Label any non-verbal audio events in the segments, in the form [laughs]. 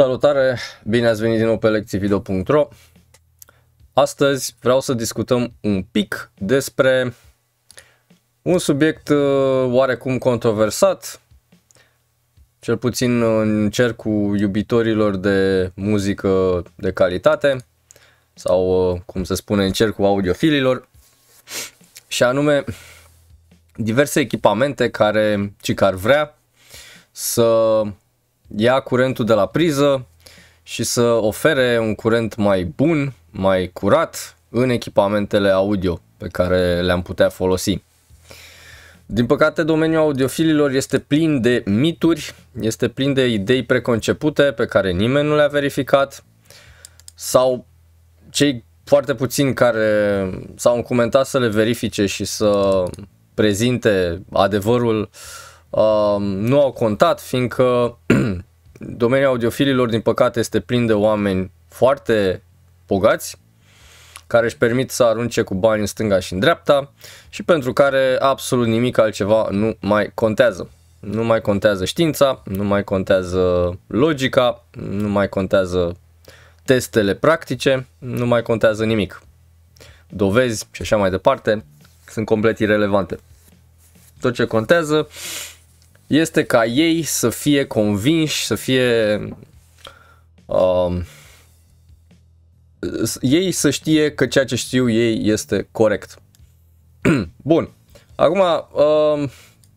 Salutare, bine ați venit din nou pe lecțiivideo.ro Astăzi vreau să discutăm un pic despre un subiect uh, oarecum controversat, cel puțin în cercul iubitorilor de muzică de calitate sau, uh, cum se spune, în cercul audiofililor și anume diverse echipamente care, ci care vrea să ia curentul de la priză și să ofere un curent mai bun, mai curat în echipamentele audio pe care le-am putea folosi. Din păcate, domeniul audiofililor este plin de mituri, este plin de idei preconcepute pe care nimeni nu le-a verificat sau cei foarte puțini care s-au încumentat să le verifice și să prezinte adevărul uh, nu au contat, fiindcă [clears throat] domeniul audiofililor, din păcate, este plin de oameni foarte bogați, care își permit să arunce cu bani în stânga și în dreapta și pentru care absolut nimic altceva nu mai contează. Nu mai contează știința, nu mai contează logica, nu mai contează testele practice, nu mai contează nimic. Dovezi și așa mai departe sunt complet irelevante. Tot ce contează este ca ei să fie convinși, să fie... Um, ei să știe că ceea ce știu ei este corect. [clears throat] Bun. Acum, um,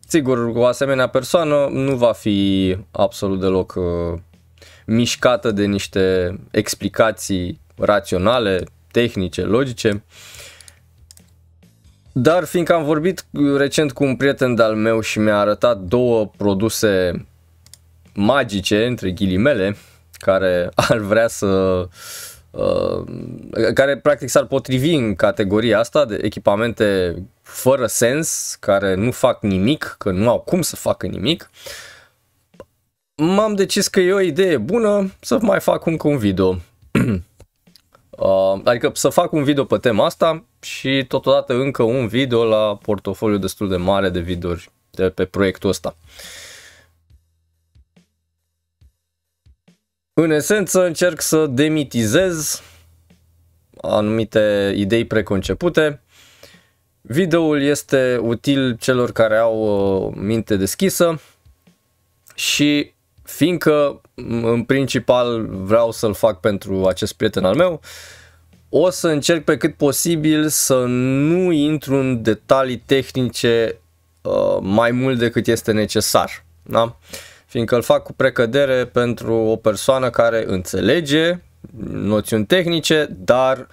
sigur, o asemenea persoană nu va fi absolut deloc uh, mișcată de niște explicații raționale, tehnice, logice. Uh, dar fiindcă am vorbit recent cu un prieten de-al meu și mi-a arătat două produse magice, între ghilimele, care [laughs] ar vrea să uh, care practic s-ar potrivi în categoria asta de echipamente fără sens, care nu fac nimic, că nu au cum să facă nimic, m-am decis că e o idee bună să mai fac încă un video. [clears throat] Uh, adică să fac un video pe tema asta și totodată încă un video la portofoliu destul de mare de videouri de pe proiectul ăsta. În esență încerc să demitizez anumite idei preconcepute. Videoul este util celor care au uh, minte deschisă și fiindcă în principal vreau să-l fac pentru acest prieten al meu, o să încerc pe cât posibil să nu intru în detalii tehnice uh, mai mult decât este necesar. Da? Fiindcă îl fac cu precădere pentru o persoană care înțelege noțiuni tehnice, dar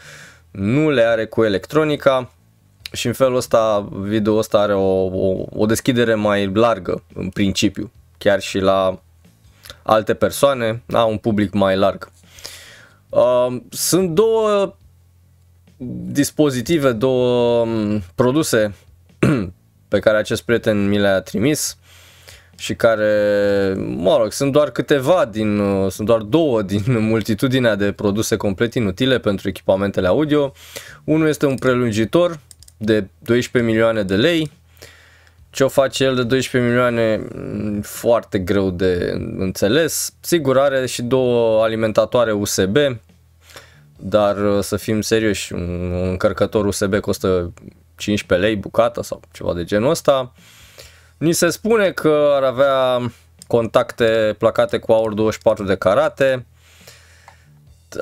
nu le are cu electronica și în felul ăsta video ăsta are o, o, o deschidere mai largă în principiu, chiar și la alte persoane, a un public mai larg. Um, sunt două dispozitive, două um, produse pe care acest prieten mi le-a trimis și care, mă rog, sunt doar câteva din, uh, sunt doar două din [laughs] multitudinea de produse complet inutile pentru echipamentele audio. Unul este un prelungitor de 12 milioane de lei, ce o face el de 12 milioane, mm, foarte greu de înțeles. Sigur, are și două alimentatoare USB, dar uh, să fim serioși, un încărcător USB costă 15 lei bucata sau ceva de genul ăsta. Ni se spune că ar avea contacte placate cu aur 24 de carate.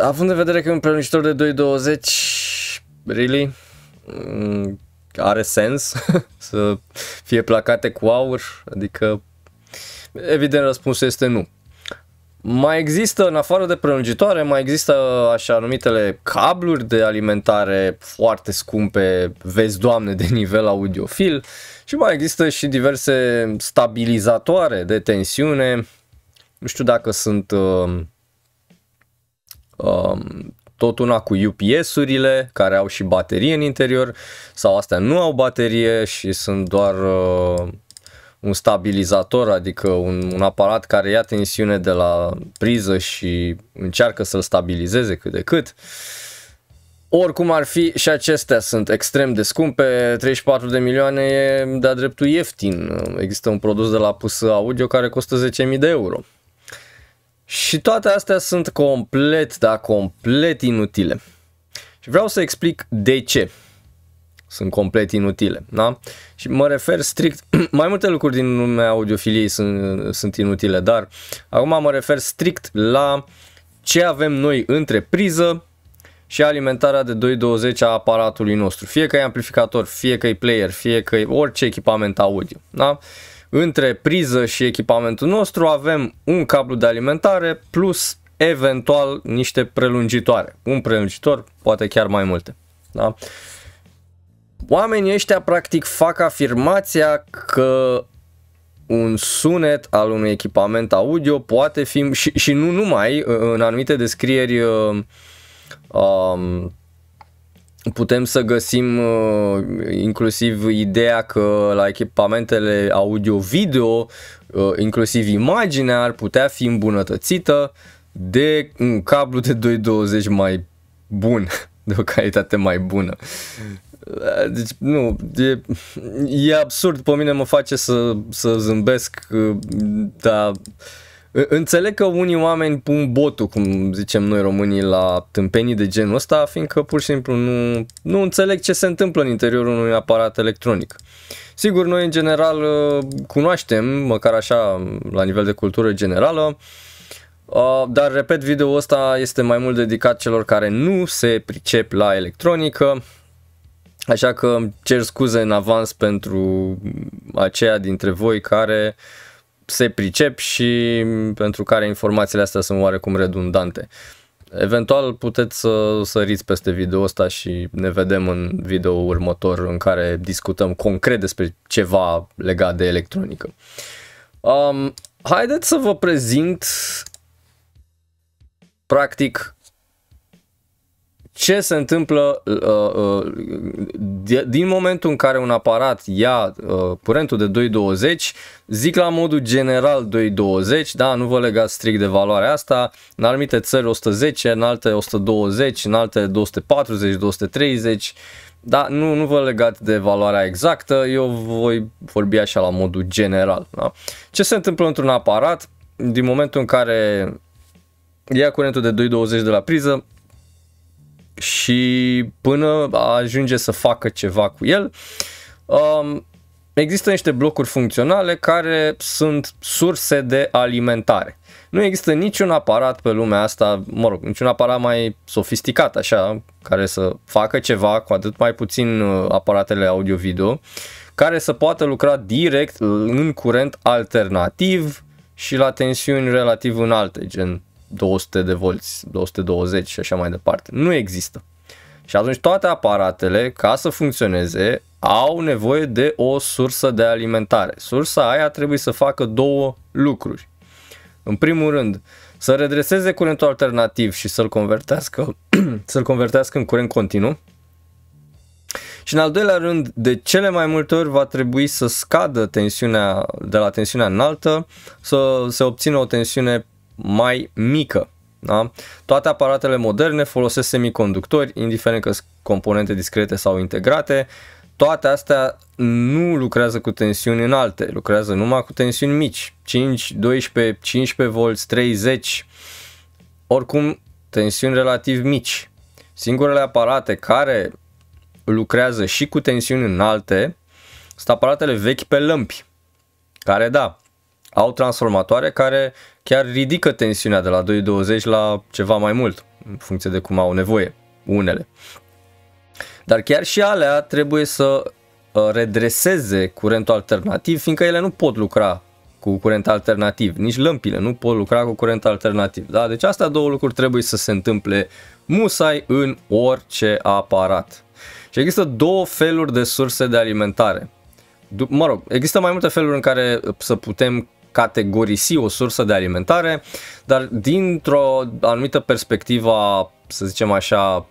Având în vedere că e un prelungitor de 220, really? Mm, are sens [laughs] să fie placate cu aur? Adică, evident, răspunsul este nu. Mai există, în afară de prelungitoare, mai există așa numitele cabluri de alimentare foarte scumpe, vezi doamne, de nivel audiofil și mai există și diverse stabilizatoare de tensiune. Nu știu dacă sunt uh, um, tot una cu UPS-urile care au și baterie în interior sau astea nu au baterie și sunt doar uh, un stabilizator, adică un, un aparat care ia tensiune de la priză și încearcă să-l stabilizeze cât de cât. Oricum ar fi și acestea sunt extrem de scumpe, 34 de milioane e de-a dreptul ieftin. Există un produs de la pus audio care costă 10.000 de euro. Și toate astea sunt complet, da, complet inutile. Și vreau să explic de ce sunt complet inutile, da? Și mă refer strict, [clears throat] mai multe lucruri din lumea audiofiliei sunt, sunt inutile, dar acum mă refer strict la ce avem noi între priză și alimentarea de 220 a aparatului nostru. Fie că e amplificator, fie că e player, fie că e orice echipament audio, da? Între priză și echipamentul nostru avem un cablu de alimentare plus eventual niște prelungitoare. Un prelungitor, poate chiar mai multe. Da? Oamenii ăștia practic fac afirmația că un sunet al unui echipament audio poate fi și, și nu numai în anumite descrieri uh, um, putem să găsim uh, inclusiv ideea că la echipamentele audio-video, uh, inclusiv imaginea, ar putea fi îmbunătățită de un cablu de 220 mai bun, [laughs] de o calitate mai bună. Uh, deci, nu, e, e absurd, pe mine mă face să, să zâmbesc, uh, dar Înțeleg că unii oameni pun botul, cum zicem noi românii, la tâmpenii de genul ăsta, fiindcă pur și simplu nu, nu înțeleg ce se întâmplă în interiorul unui aparat electronic. Sigur, noi în general ă, cunoaștem, măcar așa la nivel de cultură generală, ă, dar repet, video ăsta este mai mult dedicat celor care nu se pricep la electronică, așa că cer scuze în avans pentru aceia dintre voi care uh, se pricep și pentru care informațiile astea sunt oarecum redundante. Eventual puteți să săriți peste video ăsta și ne vedem în video următor în care discutăm concret despre ceva legat de electronică. Um, haideți să vă prezint practic ce se întâmplă uh, uh, din momentul în care un aparat ia uh, curentul de 220, zic la modul general 220, da, nu vă legați strict de valoarea asta, în anumite țări 110, în alte 120, în alte 240, 230, da, nu, nu vă legați de valoarea exactă, eu voi vorbi așa la modul general. Da? Ce se întâmplă într-un aparat din momentul în care ia curentul de 220 de la priză, și până ajunge să facă ceva cu el, um, există niște blocuri funcționale care sunt surse de alimentare. Nu există niciun aparat pe lumea asta, mă rog, niciun aparat mai sofisticat așa, care să facă ceva, cu atât mai puțin uh, aparatele audio-video, care să poată lucra direct în curent alternativ și la tensiuni relativ înalte, gen 200 de volți, 220 și așa mai departe. Nu există. Și atunci toate aparatele, ca să funcționeze, au nevoie de o sursă de alimentare. Sursa aia trebuie să facă două lucruri. În primul rând, să redreseze curentul alternativ și să-l convertească, [clears throat] să-l convertească în curent continuu. Și în al doilea rând, de cele mai multe ori va trebui să scadă tensiunea de la tensiunea înaltă, să se obțină o tensiune mai mică. Da? Toate aparatele moderne folosesc semiconductori, indiferent că sunt componente discrete sau integrate. Toate astea nu lucrează cu tensiuni înalte, lucrează numai cu tensiuni mici, 5, 12, 15 V, 30, oricum tensiuni relativ mici. Singurele aparate care lucrează și cu tensiuni înalte sunt aparatele vechi pe lămpi, care da, au transformatoare care chiar ridică tensiunea de la 2.20 la ceva mai mult, în funcție de cum au nevoie unele. Dar chiar și alea trebuie să uh, redreseze curentul alternativ, fiindcă ele nu pot lucra cu curent alternativ, nici lămpile nu pot lucra cu curent alternativ. Da? Deci astea două lucruri trebuie să se întâmple musai în orice aparat. Și există două feluri de surse de alimentare. Mă rog, există mai multe feluri în care uh, să putem categorisi o sursă de alimentare, dar dintr-o anumită perspectivă, să zicem așa,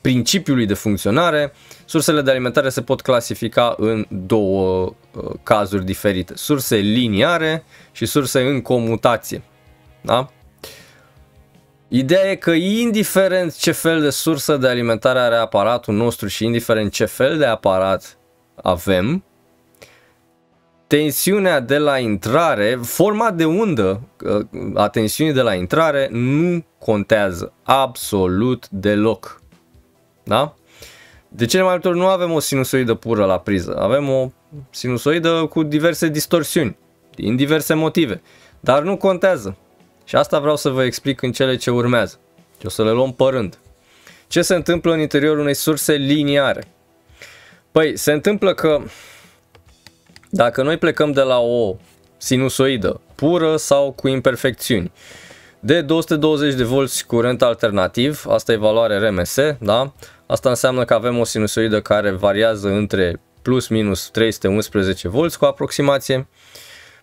principiului de funcționare, sursele de alimentare se pot clasifica în două uh, cazuri diferite, surse liniare și surse în comutație. Da? Ideea e că indiferent ce fel de sursă de alimentare are aparatul nostru și indiferent ce fel de aparat avem, tensiunea de la intrare, forma de undă uh, a tensiunii de la intrare nu contează absolut deloc. Da? De cele mai multe ori nu avem o sinusoidă pură la priză, avem o sinusoidă cu diverse distorsiuni, din diverse motive, dar nu contează. Și asta vreau să vă explic în cele ce urmează. Și o să le luăm părând. Ce se întâmplă în interiorul unei surse liniare? Păi, se întâmplă că dacă noi plecăm de la o sinusoidă pură sau cu imperfecțiuni, de 220 de volți curent alternativ, asta e valoare RMS, da? Asta înseamnă că avem o sinusoidă care variază între plus minus 311 volți cu aproximație.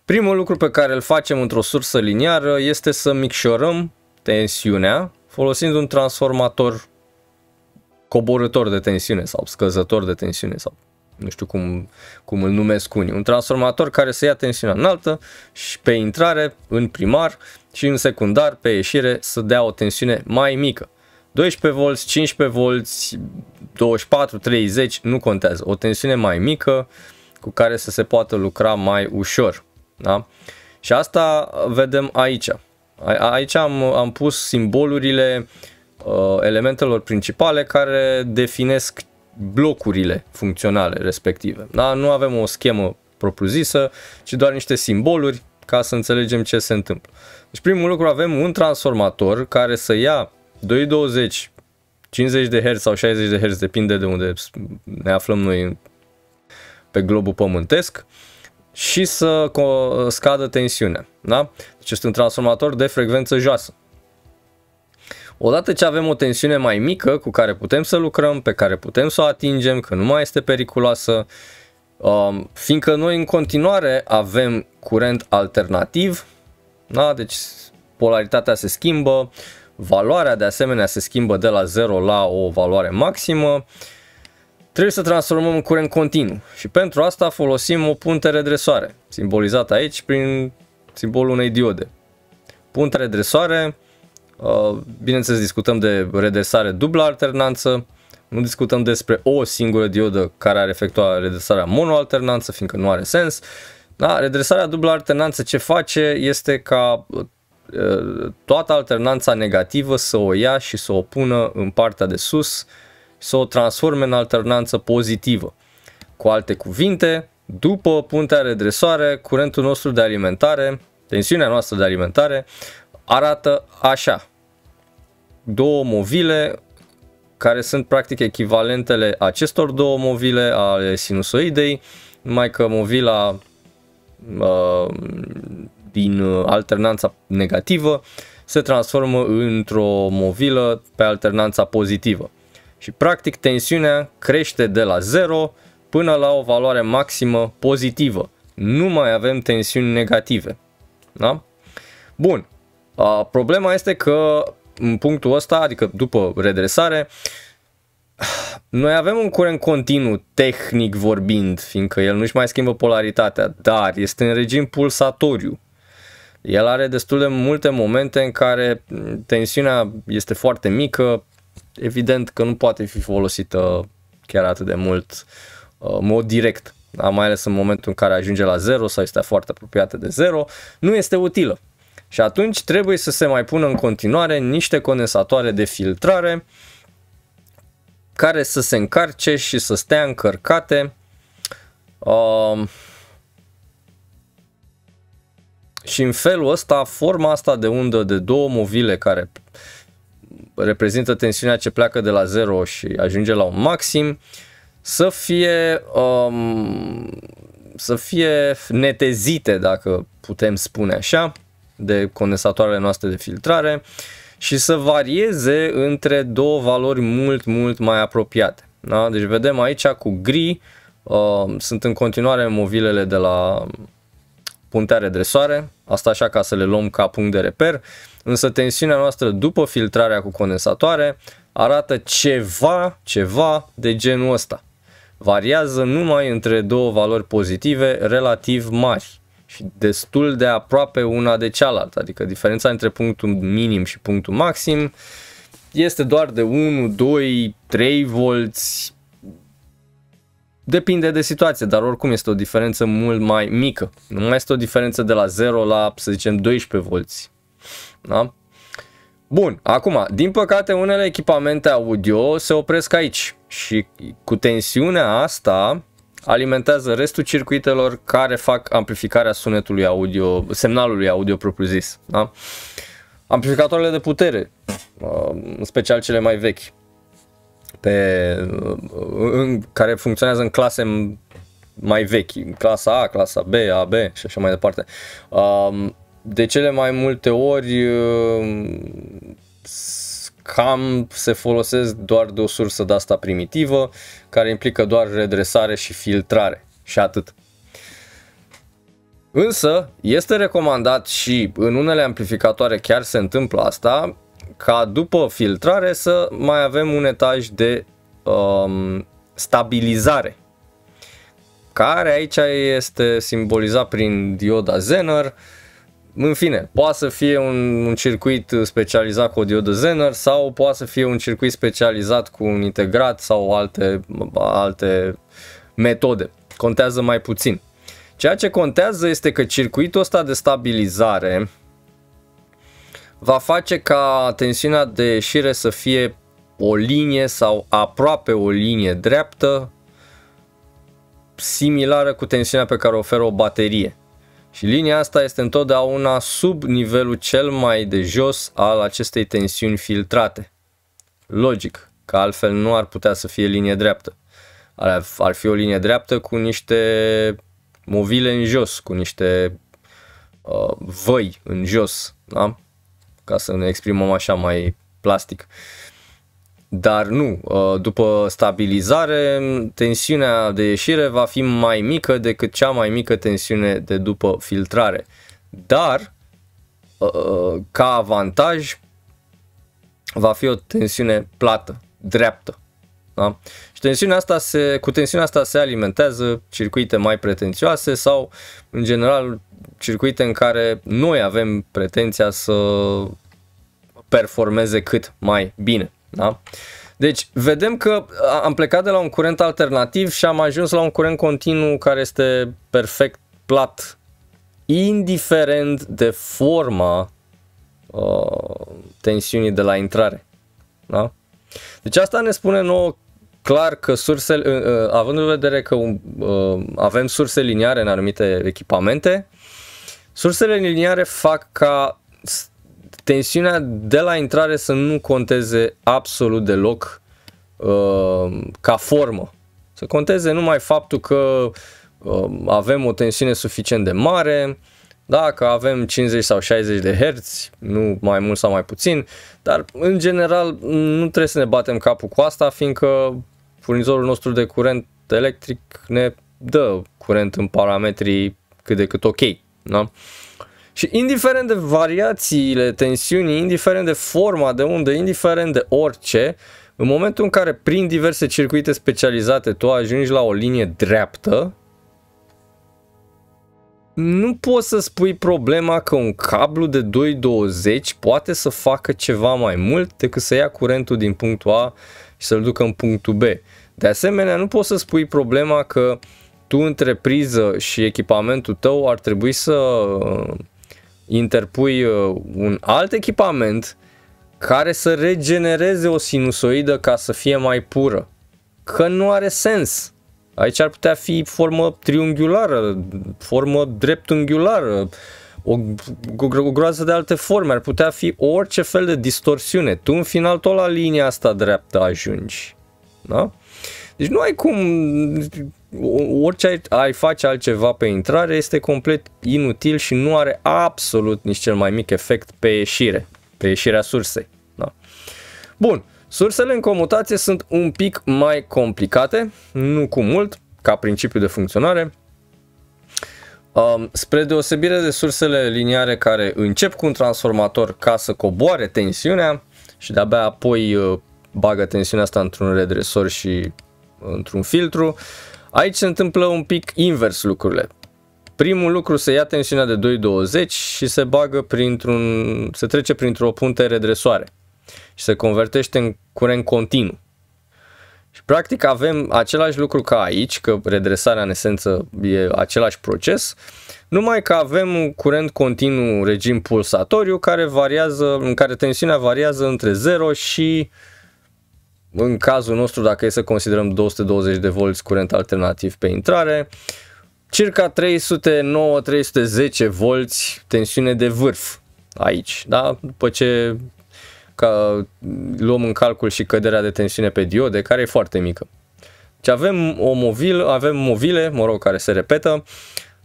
Primul lucru pe care îl facem într-o sursă liniară este să micșorăm tensiunea folosind un transformator coborător de tensiune sau scăzător de tensiune sau nu știu cum, cum îl numesc unii, un transformator care să ia tensiunea înaltă și pe intrare în primar și în secundar pe ieșire să dea o tensiune mai mică. 12V, 15V, 24, 30, nu contează. O tensiune mai mică cu care să se poată lucra mai ușor. Da? Și asta vedem aici. A, aici am, am pus simbolurile uh, elementelor principale care definesc blocurile funcționale respective. Da? Nu avem o schemă propriu-zisă, ci doar niște simboluri ca să înțelegem ce se întâmplă. Deci primul lucru avem un transformator care să ia 220, 50 de Hz sau 60 de Hz, depinde de unde ne aflăm noi pe globul pământesc și să scadă tensiunea. Da? Deci este un transformator de frecvență joasă. Odată ce avem o tensiune mai mică cu care putem să lucrăm, pe care putem să o atingem, că nu mai este periculoasă, um, fiindcă noi în continuare avem curent alternativ, da? deci polaritatea se schimbă, valoarea de asemenea se schimbă de la 0 la o valoare maximă, trebuie să transformăm în curent continuu și pentru asta folosim o punte redresoare, simbolizată aici prin simbolul unei diode. Punte redresoare, Uh, bineînțeles, discutăm de redresare dublă alternanță, nu discutăm despre o singură diodă care ar efectua redresarea monoalternanță, fiindcă nu are sens. Da, redresarea dublă alternanță ce face este ca uh, toată alternanța negativă să o ia și să o pună în partea de sus, să o transforme în alternanță pozitivă. Cu alte cuvinte, după puntea redresoare, curentul nostru de alimentare, tensiunea noastră de alimentare, arată așa două movile care sunt practic echivalentele acestor două movile ale sinusoidei, numai că movila uh, din alternanța negativă se transformă într-o movilă pe alternanța pozitivă. Și practic tensiunea crește de la 0 până la o valoare maximă pozitivă. Nu mai avem tensiuni negative. Da? Bun. Uh, problema este că în punctul ăsta, adică după redresare, noi avem un curent continuu, tehnic vorbind, fiindcă el nu-și mai schimbă polaritatea, dar este în regim pulsatoriu. El are destul de multe momente în care tensiunea este foarte mică, evident că nu poate fi folosită chiar atât de mult uh, în mod direct, mai ales în momentul în care ajunge la 0 sau este foarte apropiată de 0, nu este utilă. Și atunci trebuie să se mai pună în continuare niște condensatoare de filtrare care să se încarce și să stea încărcate um, și în felul ăsta, forma asta de undă de două movile care reprezintă tensiunea ce pleacă de la 0 și ajunge la un maxim, să fie, um, să fie netezite, dacă putem spune așa, de condensatoarele noastre de filtrare și să varieze între două valori mult, mult mai apropiate. Da? Deci vedem aici cu gri, uh, sunt în continuare movilele de la puntea redresoare, asta așa ca să le luăm ca punct de reper, însă tensiunea noastră după filtrarea cu condensatoare arată ceva, ceva de genul ăsta. Variază numai între două valori pozitive relativ mari și destul de aproape una de cealaltă, adică diferența între punctul minim și punctul maxim este doar de 1, 2, 3 volți, depinde de situație, dar oricum este o diferență mult mai mică. Nu mai este o diferență de la 0 la, să zicem, 12 volți. Da? Bun, acum, din păcate unele echipamente audio se opresc aici și cu tensiunea asta alimentează restul circuitelor care fac amplificarea sunetului audio, semnalului audio propriu-zis. Da? Amplificatoarele de putere, uh, în special cele mai vechi, pe, uh, în, care funcționează în clase mai vechi, clasa A, clasa B, AB și așa mai departe. Uh, de cele mai multe ori cam se folosesc doar de o sursă de asta primitivă, care implică doar redresare și filtrare și atât. Însă, este recomandat și în unele amplificatoare chiar se întâmplă asta, ca după filtrare să mai avem un etaj de um, stabilizare, care aici este simbolizat prin dioda Zener, uh, în fine, poate să fie un, un circuit specializat cu o diodă Zener sau poate să fie un circuit specializat cu un integrat sau alte, alte metode. Contează mai puțin. Ceea ce contează este că circuitul ăsta de stabilizare va face ca tensiunea de ieșire să fie o linie sau aproape o linie dreaptă similară cu tensiunea pe care o oferă o baterie. Și linia asta este întotdeauna sub nivelul cel mai de jos al acestei tensiuni filtrate. Logic, că altfel nu ar putea să fie linie dreaptă. Ar, ar fi o linie dreaptă cu niște movile în jos, cu niște uh, văi în jos, da? ca să ne exprimăm așa mai plastic. Uh, dar nu, uh, după stabilizare, tensiunea de ieșire va fi mai mică decât cea mai mică tensiune de după filtrare. Dar, uh, uh, ca avantaj, va fi o tensiune plată, dreaptă. Da? Și tensiunea asta se, cu tensiunea asta se alimentează circuite mai pretențioase sau, în general, circuite în care noi avem pretenția să performeze cât mai bine. Da? Deci, vedem că am plecat de la un curent alternativ și am ajuns la un curent continuu care este perfect plat, indiferent de forma uh, tensiunii de la intrare. Da? Deci asta ne spune nouă clar că sursele, uh, uh, având în vedere că uh, avem surse liniare în anumite echipamente, sursele liniare fac ca tensiunea de la intrare să nu conteze absolut deloc uh, ca formă. Să conteze numai faptul că uh, avem o tensiune suficient de mare, dacă avem 50 sau 60 de herți, nu mai mult sau mai puțin, dar în general nu trebuie să ne batem capul cu asta, fiindcă furnizorul nostru de curent electric ne dă curent în parametrii cât de cât ok. Da? Și indiferent de variațiile tensiunii, indiferent de forma de unde, indiferent de orice, în momentul în care prin diverse circuite specializate tu ajungi la o linie dreaptă, nu poți să spui problema că un cablu de 220 poate să facă ceva mai mult decât să ia curentul din punctul A și să-l ducă în punctul B. De asemenea, nu poți să spui problema că tu, priză și echipamentul tău ar trebui să interpui uh, un alt echipament care să regenereze o sinusoidă ca să fie mai pură. Că nu are sens. Aici ar putea fi formă triunghiulară, formă dreptunghiulară, o, o, o groază de alte forme, ar putea fi orice fel de distorsiune. Tu în final tot la linia asta dreaptă ajungi. Da? Deci nu ai cum orice ai face altceva pe intrare este complet inutil și nu are absolut nici cel mai mic efect pe ieșire, pe ieșirea sursei. Da. Bun, sursele în comutație sunt un pic mai complicate, nu cu mult, ca principiu de funcționare. Um, spre deosebire de sursele liniare care încep cu un transformator ca să coboare tensiunea și de-abia apoi uh, bagă tensiunea asta într-un redresor și uh, într-un filtru, uh, Aici se întâmplă un pic invers lucrurile. Primul lucru se ia tensiunea de 2,20 și se bagă printr-un, se trece printr-o punte redresoare și se convertește în curent continuu. Și practic avem același lucru ca aici, că redresarea în esență e același proces, numai că avem un curent continuu, regim pulsatoriu, care variază, în care tensiunea variază între 0 și în cazul nostru, dacă e să considerăm 220 de volți curent alternativ pe intrare, circa 309-310 volți tensiune de vârf aici, da? După ce ca, luăm în calcul și căderea de tensiune pe diode, care e foarte mică. Deci avem o mobil, avem mobile, mă rog, care se repetă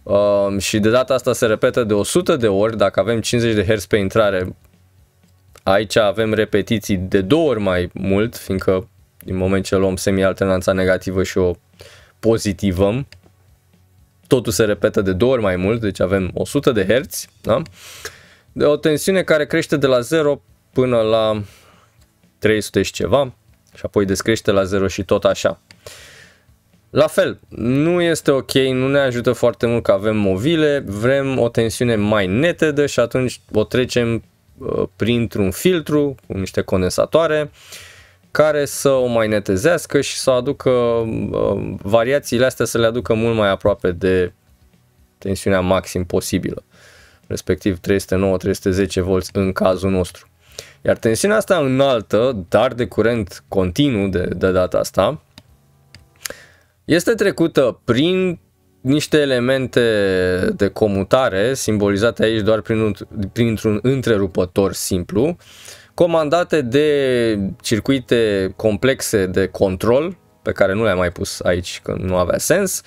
uh, și de data asta se repetă de 100 de ori, dacă avem 50 de Hz pe intrare, Aici avem repetiții de două ori mai mult, fiindcă din moment ce luăm semi-alternanța negativă și o pozitivăm, totul se repetă de două ori mai mult, deci avem 100 de herți, da? de o tensiune care crește de la 0 până la 300 și ceva și apoi descrește la 0 și tot așa. La fel, nu este ok, nu ne ajută foarte mult că avem movile, vrem o tensiune mai netedă și atunci o trecem Uh, printr-un filtru cu niște condensatoare care să o mai netezească și să aducă uh, variațiile astea să le aducă mult mai aproape de tensiunea maxim posibilă, respectiv 309-310 V în cazul nostru. Iar tensiunea asta înaltă, dar de curent continuu de, de data asta, este trecută prin niște elemente de comutare simbolizate aici doar prin, printr-un întrerupător simplu, comandate de circuite complexe de control, pe care nu le-am mai pus aici că nu avea sens,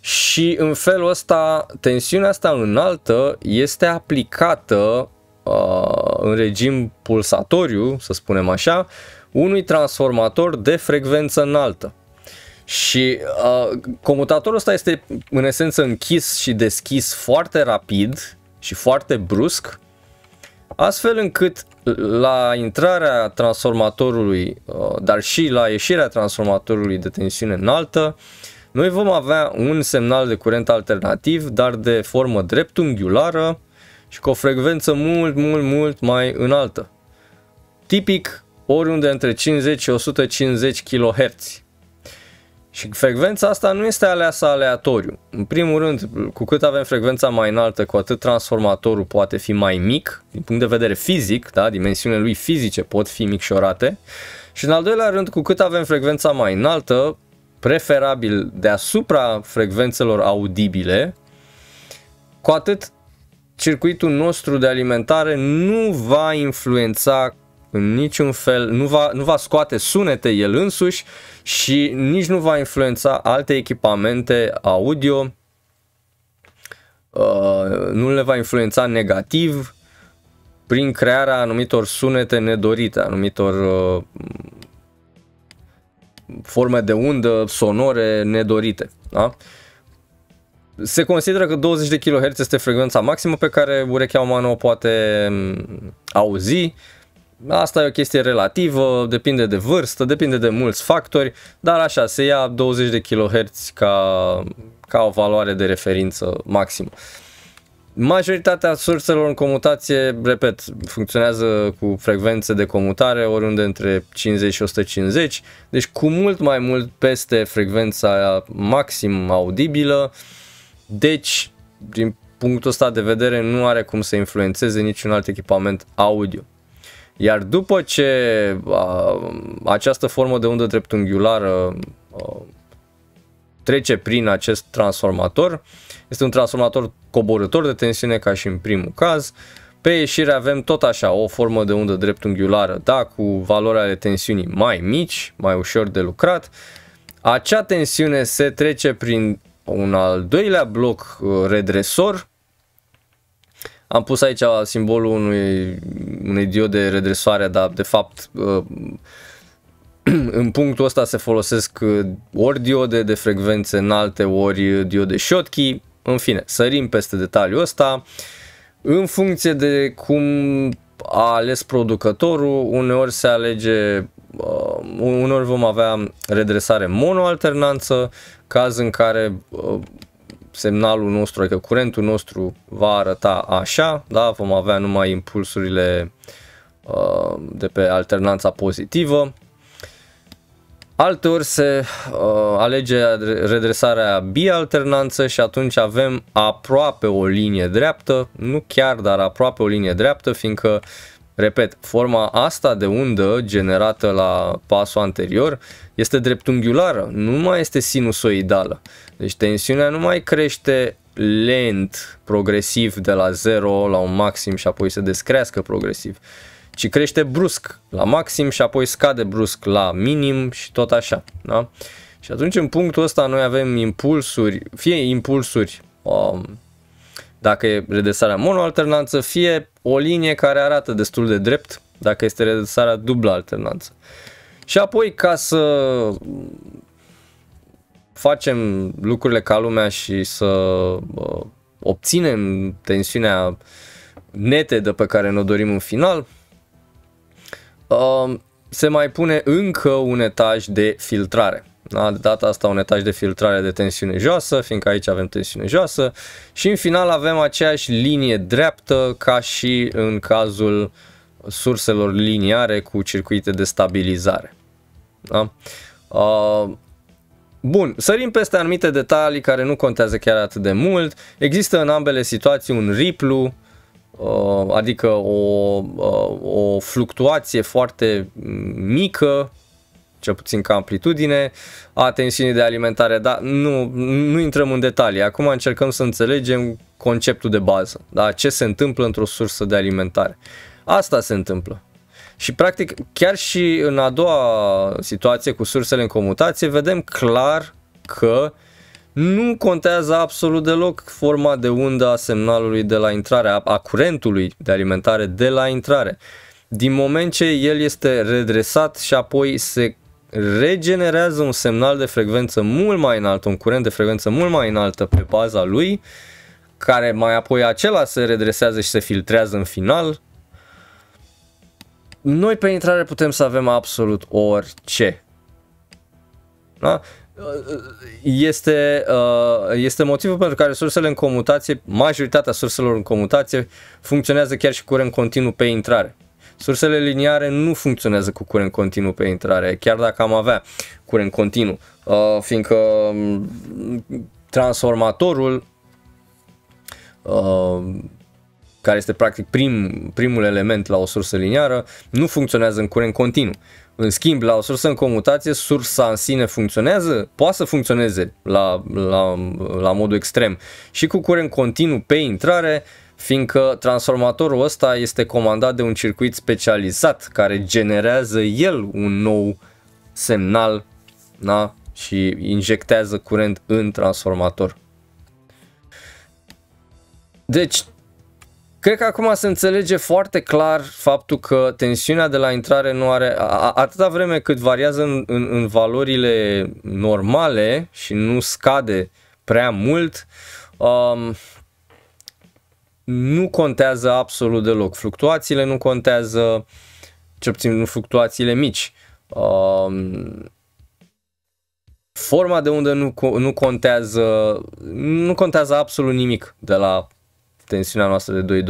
și în felul ăsta, tensiunea asta înaltă este aplicată uh, în regim pulsatoriu, să spunem așa, unui transformator de frecvență înaltă. Și uh, comutatorul ăsta este în esență închis și deschis foarte rapid și foarte brusc, astfel încât la intrarea transformatorului, uh, dar și la ieșirea transformatorului de tensiune înaltă, noi vom avea un semnal de curent alternativ, dar de formă dreptunghiulară și cu o frecvență mult, mult, mult mai înaltă. Tipic, oriunde între 50 și 150 kHz. Și frecvența asta nu este aleasă aleatoriu. În primul rând, cu cât avem frecvența mai înaltă, cu atât transformatorul poate fi mai mic, din punct de vedere fizic, da? dimensiunile lui fizice pot fi micșorate. Și în al doilea rând, cu cât avem frecvența mai înaltă, preferabil deasupra frecvențelor audibile, cu atât circuitul nostru de alimentare nu va influența în niciun fel, nu va, nu va scoate sunete el însuși și nici nu va influența alte echipamente audio, uh, nu le va influența negativ prin crearea anumitor sunete nedorite, anumitor uh, forme de undă sonore nedorite. Da? Se consideră că 20 de kHz este frecvența maximă pe care urechea umană o poate mm, auzi Asta e o chestie relativă, depinde de vârstă, depinde de mulți factori, dar așa, se ia 20 de kHz ca, ca o valoare de referință maximă. Majoritatea surselor în comutație, repet, funcționează cu frecvențe de comutare oriunde între 50 și 150, deci cu mult mai mult peste frecvența maxim audibilă, deci din punctul ăsta de vedere nu are cum să influențeze niciun alt echipament audio. Iar după ce a, această formă de undă dreptunghiulară a, trece prin acest transformator, este un transformator coborător de tensiune ca și în primul caz, pe ieșire avem tot așa o formă de undă dreptunghiulară, da, cu valoarea ale tensiunii mai mici, mai ușor de lucrat. Acea tensiune se trece prin un al doilea bloc uh, redresor, am pus aici simbolul unui, unei diode redresare, dar de fapt uh, [clears throat] în punctul ăsta se folosesc uh, ori diode de frecvențe înalte, ori diode Schottky. În fine, sărim peste detaliul ăsta. În funcție de cum a ales producătorul, uneori se alege uh, uneori vom avea redresare monoalternanță, caz în care semnalul nostru, adică curentul nostru va arăta așa, da? vom avea numai impulsurile uh, de pe alternanța pozitivă. Alteori se uh, alege redresarea bi bi-alternanță și atunci avem aproape o linie dreaptă, nu chiar, dar aproape o linie dreaptă, fiindcă uh, Repet, forma asta de undă generată la pasul anterior este dreptunghiulară, nu mai este sinusoidală. Deci tensiunea nu mai crește lent, progresiv de la 0 la un maxim și apoi se descrească progresiv, ci crește brusc la maxim și apoi scade brusc la minim și tot așa. Da? Și atunci în punctul ăsta noi avem impulsuri, fie impulsuri um, dacă e redesarea monoalternanță, fie o linie care arată destul de drept, dacă este redesarea dublă alternanță. Și apoi, ca să facem lucrurile ca lumea și să obținem tensiunea netedă pe care ne-o dorim în final, ă, se mai pune încă un etaj de filtrare. Da, de data asta un etaj de filtrare de tensiune joasă, fiindcă aici avem tensiune joasă și în final avem aceeași linie dreaptă ca și în cazul surselor liniare cu circuite de stabilizare. Da? Uh, Bun, sărim peste anumite detalii care nu contează chiar atât de mult. Există în ambele situații un riplu, adică o, o fluctuație foarte mică cel puțin ca amplitudine, a tensiunii de alimentare, dar nu, nu intrăm în detalii. Acum încercăm să înțelegem conceptul de bază, da? ce se întâmplă într-o sursă de alimentare. Asta se întâmplă. Și practic, chiar și în a doua situație cu sursele în comutație, vedem clar că nu contează absolut deloc forma de undă a semnalului de la intrare, a curentului de alimentare de la intrare. Din moment ce el este redresat și apoi se regenerează un semnal de frecvență mult mai înalt, un curent de frecvență mult mai înaltă pe baza lui, care mai apoi acela se redresează și se filtrează în final. Noi pe intrare putem să avem absolut orice. Da? Este, uh, este motivul pentru care sursele în comutație, majoritatea surselor în comutație funcționează chiar și curent continuu pe intrare. Sursele liniare nu funcționează cu curent continuu pe intrare, chiar dacă am avea curent continuu, uh, fiindcă um, transformatorul uh, care este practic prim, primul element la o sursă liniară, nu funcționează în curent continuu. În schimb, la o sursă în comutație, sursa în sine funcționează, poate să funcționeze la, la, la modul extrem și cu curent continuu pe intrare, uh, fiindcă transformatorul ăsta este comandat de un circuit specializat care generează el un nou semnal da? și injectează curent în transformator. Deci, cred că acum se înțelege foarte clar faptul că tensiunea de la intrare nu are, atâta vreme cât variază în, în, în valorile normale și nu scade prea mult, um, nu contează absolut deloc. Fluctuațiile nu contează, cel puțin nu fluctuațiile mici. Um, forma de unde nu, nu contează, nu contează absolut nimic de la tensiunea noastră de 2,20.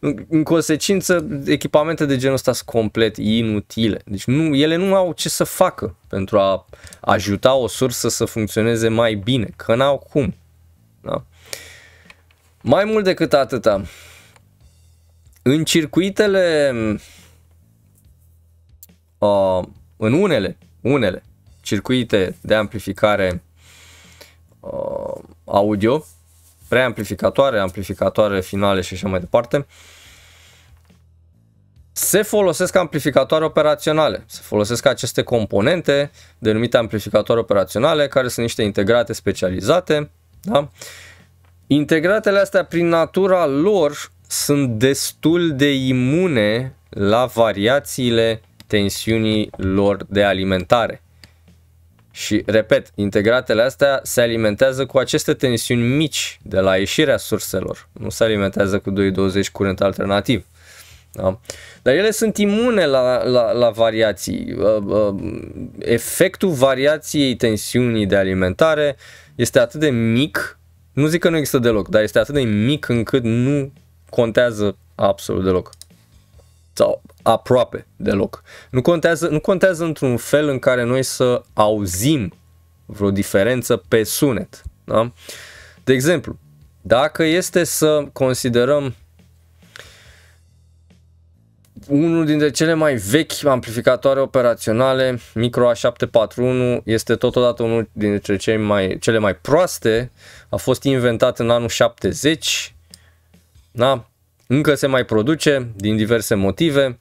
În, în consecință, echipamente de genul ăsta sunt complet inutile. Deci nu, ele nu au ce să facă pentru a ajuta o sursă să funcționeze mai bine, că n-au cum. Mai mult decât atâta, în circuitele, uh, în unele, unele circuite de amplificare uh, audio, preamplificatoare, amplificatoare finale și așa mai departe, se folosesc amplificatoare operaționale, se folosesc aceste componente denumite amplificatoare operaționale care sunt niște integrate specializate, da? Uh, Integratele astea, prin natura lor, sunt destul de imune la variațiile tensiunii lor de alimentare. Și, repet, integratele astea se alimentează cu aceste tensiuni mici de la ieșirea surselor. Nu se alimentează cu 220 curent alternativ. Da? Dar ele sunt imune la, la, la variații. Ă, ă, efectul variației tensiunii de alimentare este atât de mic nu zic că nu există deloc, dar este atât de mic încât nu contează absolut deloc. Sau aproape deloc. Nu contează, nu contează într-un fel în care noi să auzim vreo diferență pe sunet. Da? De exemplu, dacă este să considerăm unul dintre cele mai vechi amplificatoare operaționale, Micro A741, este totodată unul dintre cele mai, cele mai proaste, a fost inventat în anul 70, da? încă se mai produce din diverse motive,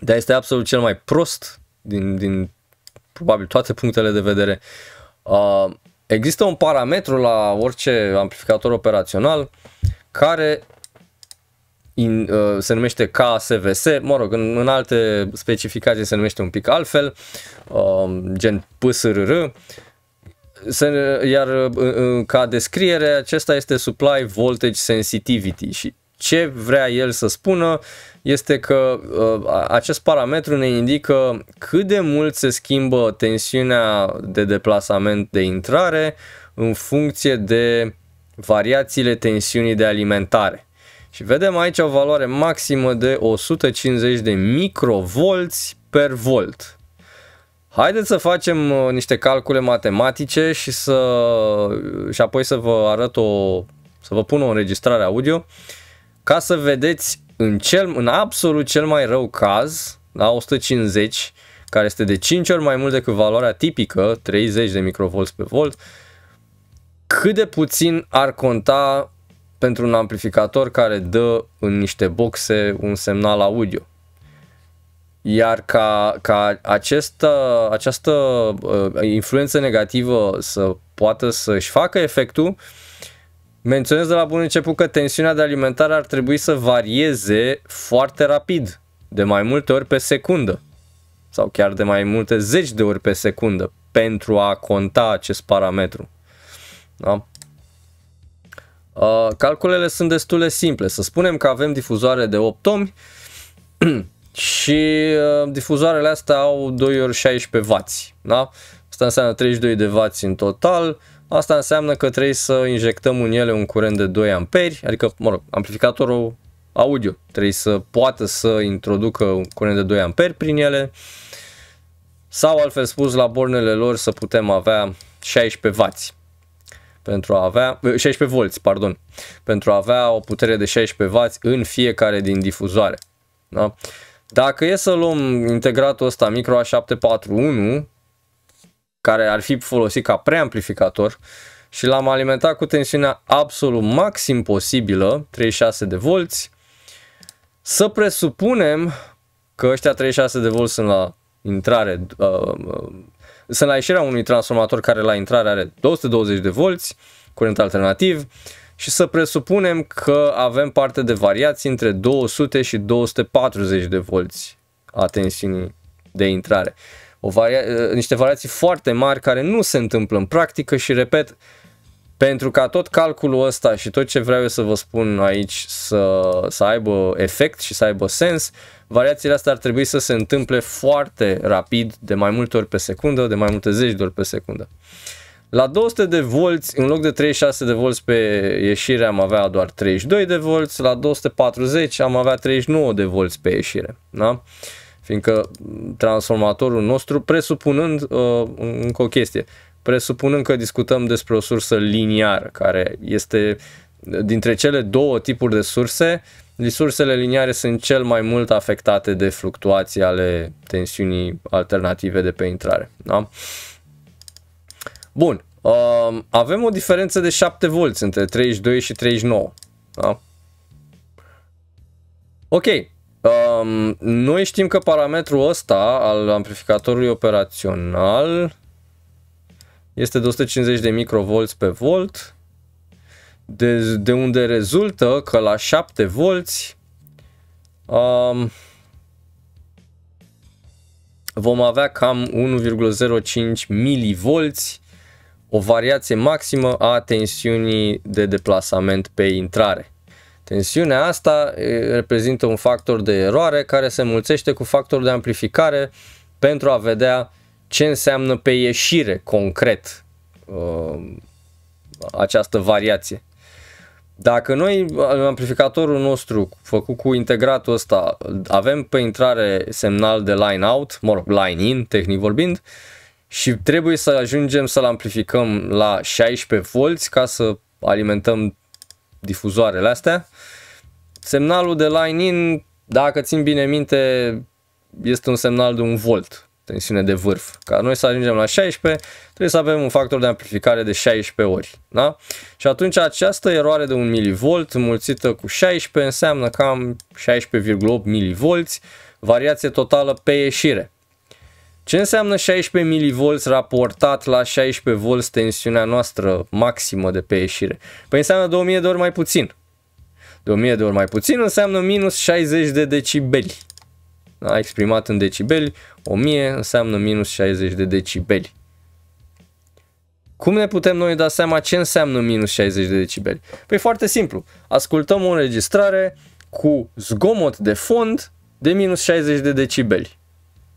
dar este absolut cel mai prost din, din probabil toate punctele de vedere. Uh, există un parametru la orice amplificator operațional care in, uh, se numește KSVS, mă rog, în, în alte specificații se numește un pic altfel, uh, gen PSRR, se, iar uh, uh, ca descriere acesta este Supply Voltage Sensitivity și ce vrea el să spună este că uh, acest parametru ne indică cât de mult se schimbă tensiunea de deplasament de intrare în funcție de variațiile tensiunii de alimentare. Și vedem aici o valoare maximă de 150 de microvolți per volt. Haideți să facem uh, niște calcule matematice și, să, și apoi să vă arăt o, să vă pun o înregistrare audio ca să vedeți în, cel, în absolut cel mai rău caz, la da, 150, care este de 5 ori mai mult decât valoarea tipică, 30 de microvolți pe volt, cât de puțin ar conta pentru un amplificator care dă în niște boxe un semnal audio. Iar ca, ca această, această uh, influență negativă să poată să-și facă efectul, menționez de la bun început că tensiunea de alimentare ar trebui să varieze foarte rapid, de mai multe ori pe secundă sau chiar de mai multe zeci de ori pe secundă pentru a conta acest parametru. Da? Uh, calculele sunt destule simple. Să spunem că avem difuzoare de 8 ohmi [clears throat] și uh, difuzoarele astea au 2 ori 16 vați. Da? Asta înseamnă 32 de vați în total. Asta înseamnă că trebuie să injectăm în ele un curent de 2 amperi, adică, mă rog, amplificatorul audio trebuie să poată să introducă un curent de 2 amperi prin ele sau altfel spus la bornele lor să putem avea 16 vați pentru a avea 16 eh, volți, pardon, pentru a avea o putere de 16 W în fiecare din difuzoare. Da? Dacă e să luăm integratul ăsta micro A741, care ar fi folosit ca preamplificator și l-am alimentat cu tensiunea absolut maxim posibilă, 36 de volți, să presupunem că ăștia 36 de volți sunt la intrare, uh, uh, sunt la ieșirea unui transformator care la intrare are 220 de volți, curent alternativ, și să presupunem că avem parte de variații între 200 și 240 de volți a tensiunii de intrare. O varia- eh, niște variații foarte mari care nu se întâmplă în practică și, repet, pentru ca tot calculul ăsta și tot ce vreau eu să vă spun aici să, să aibă efect și să aibă sens, variațiile astea ar trebui să se întâmple foarte rapid, de mai multe ori pe secundă, de mai multe zeci de ori pe secundă. La 200 de volți, în loc de 36 de volți pe ieșire am avea doar 32 de volți, la 240 am avea 39 de volți pe ieșire. Da? Fiindcă transformatorul nostru, presupunând uh, încă o chestie, presupunând că discutăm despre o sursă liniară, care este dintre cele două tipuri de surse, uh, Resursele liniare sunt cel mai mult afectate de fluctuații ale tensiunii alternative de pe intrare. Da? Bun, um, avem o diferență de 7 V între 32 și 39. Da? Ok, um, noi știm că parametrul ăsta al amplificatorului operațional este de 150 de microvolți pe volt de, de unde rezultă că la 7 volți um, vom avea cam 1,05 milivolți, o variație maximă a tensiunii de deplasament pe intrare. Tensiunea asta reprezintă un factor de eroare care se mulțește cu factorul de amplificare pentru a vedea ce înseamnă pe ieșire concret um, această variație. Dacă noi uh, amplificatorul nostru făcut cu integratul ăsta avem pe intrare semnal de line out, mă rog, line in, tehnic vorbind, și trebuie să ajungem să-l amplificăm la 16V ca să alimentăm difuzoarele astea, semnalul de line in, dacă țin bine minte, este un semnal de un volt tensiune de vârf. Ca noi să ajungem la 16, trebuie să avem un factor de amplificare de 16 ori. Da? Și atunci această eroare de 1 mV mulțită cu 16 înseamnă cam 16,8 mV variație totală pe ieșire. Ce înseamnă 16 mV raportat la 16 V tensiunea noastră maximă de pe ieșire? Păi înseamnă 2000 de ori mai puțin. 2000 de ori mai puțin înseamnă minus 60 de decibeli a exprimat în decibeli, 1000 înseamnă minus 60 de decibeli. Cum ne putem noi da seama ce înseamnă minus 60 de decibeli? Păi foarte simplu, ascultăm o înregistrare cu zgomot de fond de minus 60 de decibeli.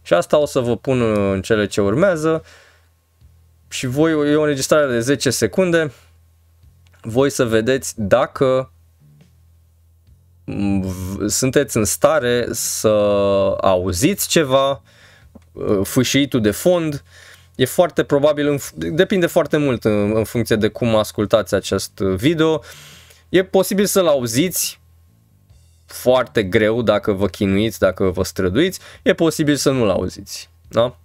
Și asta o să vă pun în cele ce urmează și voi, e o înregistrare de 10 secunde, voi să vedeți dacă Mm, sunteți în stare să auziți ceva, uh, fâșiitul de fond, e foarte probabil, depinde foarte mult în, în funcție de cum ascultați acest video, e posibil să-l auziți foarte greu dacă vă chinuiți, dacă vă străduiți, e posibil să nu-l auziți. Da?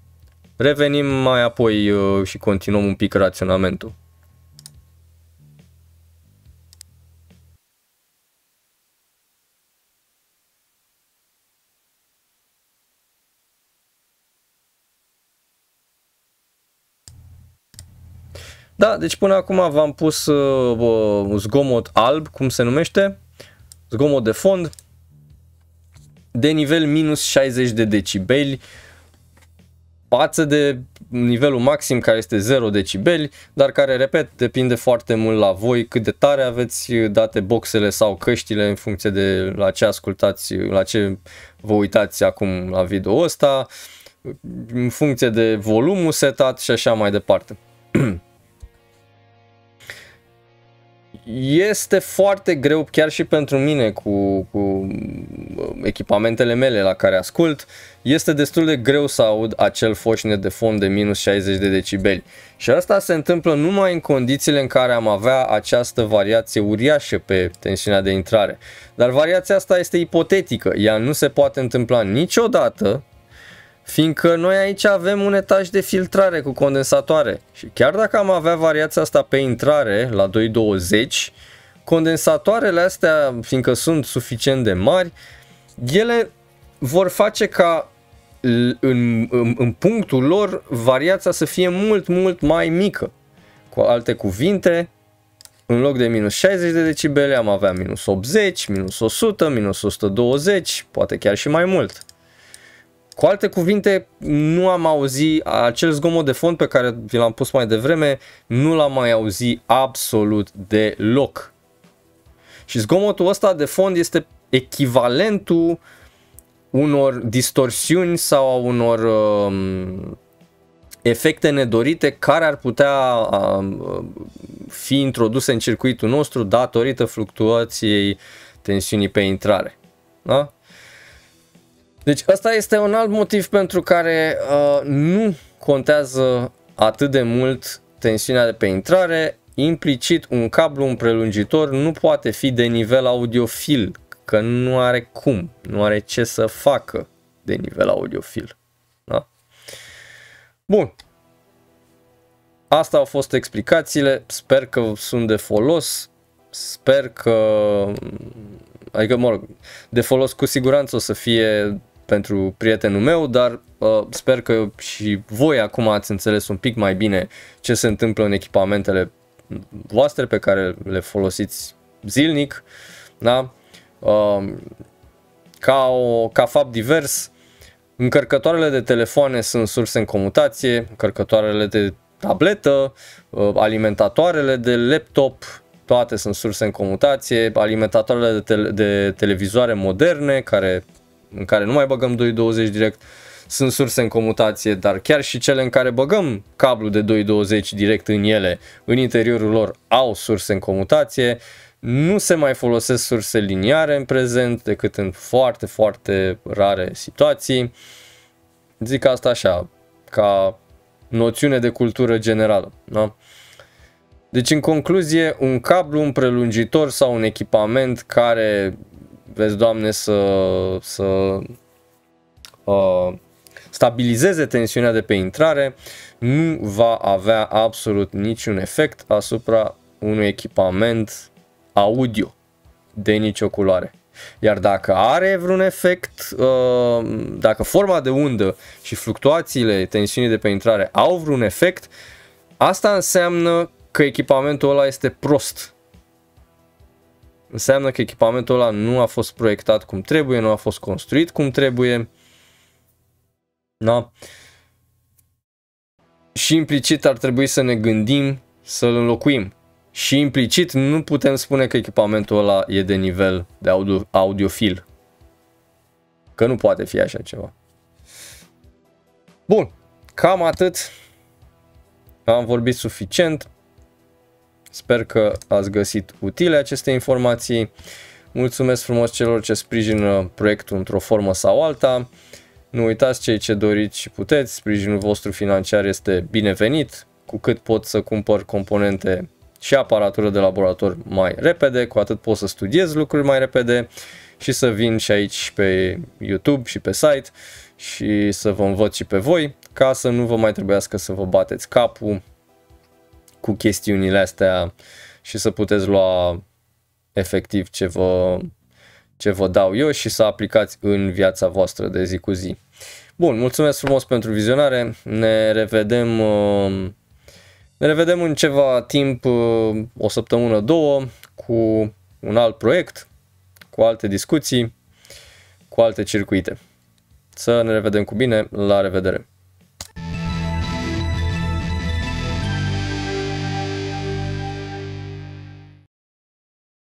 Revenim mai apoi uh, și continuăm un pic raționamentul. Da, deci până acum v-am pus uh, uh zgomot alb, cum se numește, zgomot de fond, de nivel minus 60 de decibeli, față de nivelul maxim care este 0 decibeli, dar care, repet, depinde foarte mult la voi cât de tare aveți date boxele sau căștile în funcție de la ce ascultați, la ce vă uitați acum la video ăsta, în funcție de volumul setat și așa mai departe. [clears throat] este foarte greu chiar și pentru mine cu, cu uh, echipamentele mele la care ascult, este destul de greu să aud acel foșne de fond de minus 60 de decibeli. Și asta se întâmplă numai în condițiile în care am avea această variație uriașă pe tensiunea de intrare. Dar variația asta este ipotetică, ea nu se poate întâmpla niciodată fiindcă noi aici avem un etaj de filtrare cu condensatoare și chiar dacă am avea variația asta pe intrare la 220, condensatoarele astea, fiindcă sunt suficient de mari, ele vor face ca în, în, în punctul lor variația să fie mult, mult mai mică. Cu alte cuvinte, în loc de minus 60 de decibele am avea minus 80, minus 100, minus 120, poate chiar și mai mult. Cu alte cuvinte, nu am auzit acel zgomot de fond pe care vi l-am pus mai devreme, nu l-am mai auzit absolut deloc. Și zgomotul ăsta de fond este echivalentul unor distorsiuni sau a unor um, efecte nedorite care ar putea um, fi introduse în circuitul nostru datorită fluctuației tensiunii pe intrare. Da? Deci asta este un alt motiv pentru care uh, nu contează atât de mult tensiunea de pe intrare, implicit un cablu, un prelungitor nu poate fi de nivel audiofil, că nu are cum, nu are ce să facă de nivel audiofil. Da? Bun. Asta au fost explicațiile, sper că sunt de folos, sper că, adică mă rog, de folos cu siguranță o să fie pentru prietenul meu, dar uh, sper că și voi acum ați înțeles un pic mai bine ce se întâmplă în echipamentele voastre pe care le folosiți zilnic, da? Uh, ca, o, ca fapt divers, încărcătoarele de telefoane sunt surse în comutație, încărcătoarele de tabletă, uh, alimentatoarele de laptop, toate sunt surse în comutație, alimentatoarele de, te- de televizoare moderne care în care nu mai băgăm 220 direct, sunt surse în comutație, dar chiar și cele în care băgăm cablu de 220 direct în ele, în interiorul lor au surse în comutație, nu se mai folosesc surse liniare în prezent decât în foarte, foarte rare situații. Zic asta așa, ca noțiune de cultură generală. Da? Deci, în concluzie, un cablu, un prelungitor sau un echipament care vezi, Doamne, să, să uh, stabilizeze tensiunea de pe intrare, nu va avea absolut niciun efect asupra unui echipament audio de nicio culoare. Iar dacă are vreun efect, uh, dacă forma de undă și fluctuațiile tensiunii de pe intrare au vreun efect, asta înseamnă că echipamentul ăla este prost Înseamnă că echipamentul ăla nu a fost proiectat cum trebuie, nu a fost construit cum trebuie. Da? Și implicit ar trebui să ne gândim să-l înlocuim. Și implicit nu putem spune că echipamentul ăla e de nivel de audio, audiofil. Că nu poate fi așa ceva. Bun, cam atât. Am vorbit suficient. Sper că ați găsit utile aceste informații. Mulțumesc frumos celor ce sprijină proiectul într-o formă sau alta. Nu uitați cei ce doriți și puteți, sprijinul vostru financiar este binevenit, cu cât pot să cumpăr componente și aparatură de laborator mai repede, cu atât pot să studiez lucruri mai repede și să vin și aici pe YouTube și pe site și să vă învăț și pe voi, ca să nu vă mai trebuiască să vă bateți capul cu chestiunile astea și să puteți lua efectiv ce vă, ce vă dau eu și să aplicați în viața voastră de zi cu zi. Bun, mulțumesc frumos pentru vizionare, ne revedem, uh, ne revedem în ceva timp, uh, o săptămână, două, cu un alt proiect, cu alte discuții, cu alte circuite. Să ne revedem cu bine, la revedere!